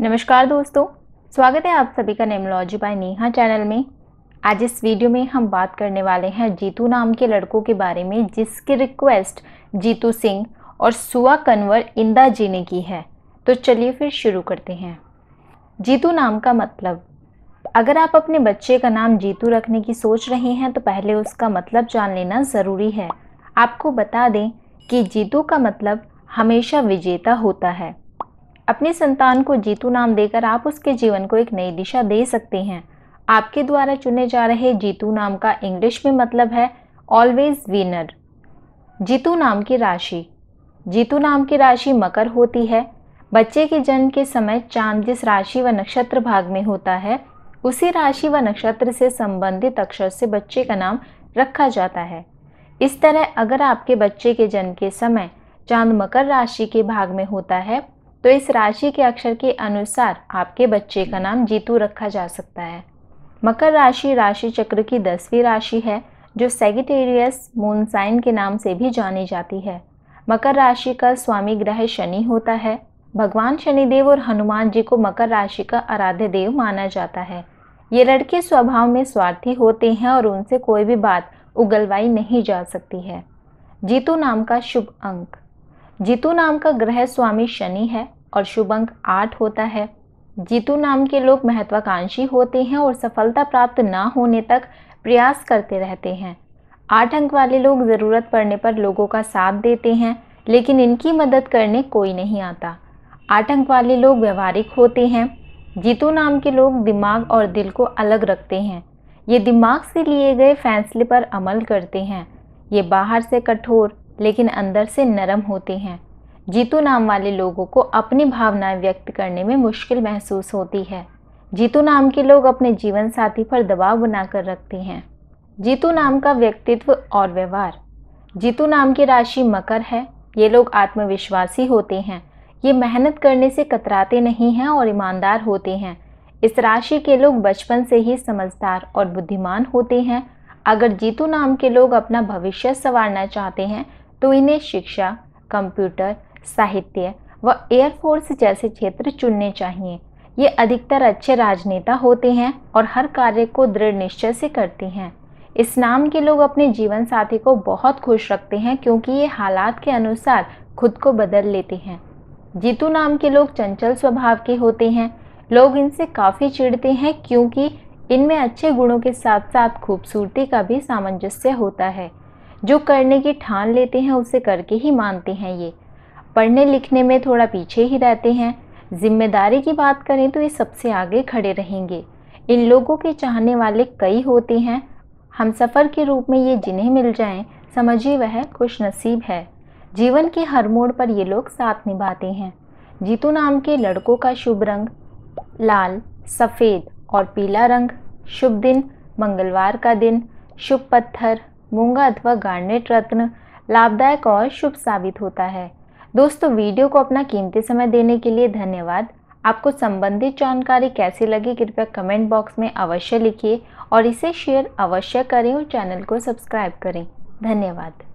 नमस्कार दोस्तों स्वागत है आप सभी का नेमोलॉजी बाय नेहा चैनल में आज इस वीडियो में हम बात करने वाले हैं जीतू नाम के लड़कों के बारे में जिसकी रिक्वेस्ट जीतू सिंह और सुआ कन्वर इंदा जी ने की है तो चलिए फिर शुरू करते हैं जीतू नाम का मतलब अगर आप अपने बच्चे का नाम जीतू रखने की सोच रहे हैं तो पहले उसका मतलब जान लेना ज़रूरी है आपको बता दें कि जीतू का मतलब हमेशा विजेता होता है अपने संतान को जीतू नाम देकर आप उसके जीवन को एक नई दिशा दे सकते हैं आपके द्वारा चुने जा रहे जीतू नाम का इंग्लिश में मतलब है ऑलवेज विनर जीतू नाम की राशि जीतू नाम की राशि मकर होती है बच्चे के जन्म के समय चांद जिस राशि व नक्षत्र भाग में होता है उसी राशि व नक्षत्र से संबंधित अक्षर से बच्चे का नाम रखा जाता है इस तरह अगर आपके बच्चे के जन्म के समय चांद मकर राशि के भाग में होता है तो इस राशि के अक्षर के अनुसार आपके बच्चे का नाम जीतू रखा जा सकता है मकर राशि राशि चक्र की दसवीं राशि है जो सेगिटेरियस मूनसाइन के नाम से भी जानी जाती है मकर राशि का स्वामी ग्रह शनि होता है भगवान शनिदेव और हनुमान जी को मकर राशि का आराध्य देव माना जाता है ये लड़के स्वभाव में स्वार्थी होते हैं और उनसे कोई भी बात उगलवाई नहीं जा सकती है जीतू नाम का शुभ अंक जीतू नाम का ग्रह स्वामी शनि है और शुभ अंक आठ होता है जीतू नाम के लोग महत्वाकांक्षी होते हैं और सफलता प्राप्त ना होने तक प्रयास करते रहते हैं आठ अंक वाले लोग ज़रूरत पड़ने पर लोगों का साथ देते हैं लेकिन इनकी मदद करने कोई नहीं आता आठ अंक वाले लोग व्यवहारिक होते हैं जीतू नाम के लोग दिमाग और दिल को अलग रखते हैं ये दिमाग से लिए गए फैसले पर अमल करते हैं ये बाहर से कठोर लेकिन अंदर से नरम होते हैं जीतू नाम वाले लोगों को अपनी भावनाएं व्यक्त करने में मुश्किल महसूस होती है जीतू नाम के लोग अपने जीवन साथी पर दबाव बनाकर रखते हैं जीतू नाम का व्यक्तित्व और व्यवहार जीतू नाम की राशि मकर है ये लोग आत्मविश्वासी होते हैं ये मेहनत करने से कतराते नहीं हैं और ईमानदार होते हैं इस राशि के लोग बचपन से ही समझदार और बुद्धिमान होते हैं अगर जीतू नाम के लोग अपना भविष्य संवारना चाहते हैं तो इन्हें शिक्षा कंप्यूटर साहित्य व एयरफोर्स जैसे क्षेत्र चुनने चाहिए ये अधिकतर अच्छे राजनेता होते हैं और हर कार्य को दृढ़ निश्चय से करते हैं इस नाम के लोग अपने जीवन साथी को बहुत खुश रखते हैं क्योंकि ये हालात के अनुसार खुद को बदल लेते हैं जीतू नाम के लोग चंचल स्वभाव के होते हैं लोग इनसे काफ़ी चिढ़ते हैं क्योंकि इनमें अच्छे गुणों के साथ साथ खूबसूरती का भी सामंजस्य होता है जो करने की ठान लेते हैं उसे करके ही मानते हैं ये पढ़ने लिखने में थोड़ा पीछे ही रहते हैं जिम्मेदारी की बात करें तो ये सबसे आगे खड़े रहेंगे इन लोगों के चाहने वाले कई होते हैं हम सफ़र के रूप में ये जिन्हें मिल जाएं समझिए वह खुश नसीब है जीवन के हर मोड़ पर ये लोग साथ निभाते हैं जीतू नाम के लड़कों का शुभ रंग लाल सफ़ेद और पीला रंग शुभ दिन मंगलवार का दिन शुभ पत्थर मूंगा अथवा गार्नेट रत्न लाभदायक और शुभ साबित होता है दोस्तों वीडियो को अपना कीमती समय देने के लिए धन्यवाद आपको संबंधित जानकारी कैसी लगी कृपया कमेंट बॉक्स में अवश्य लिखिए और इसे शेयर अवश्य करें और चैनल को सब्सक्राइब करें धन्यवाद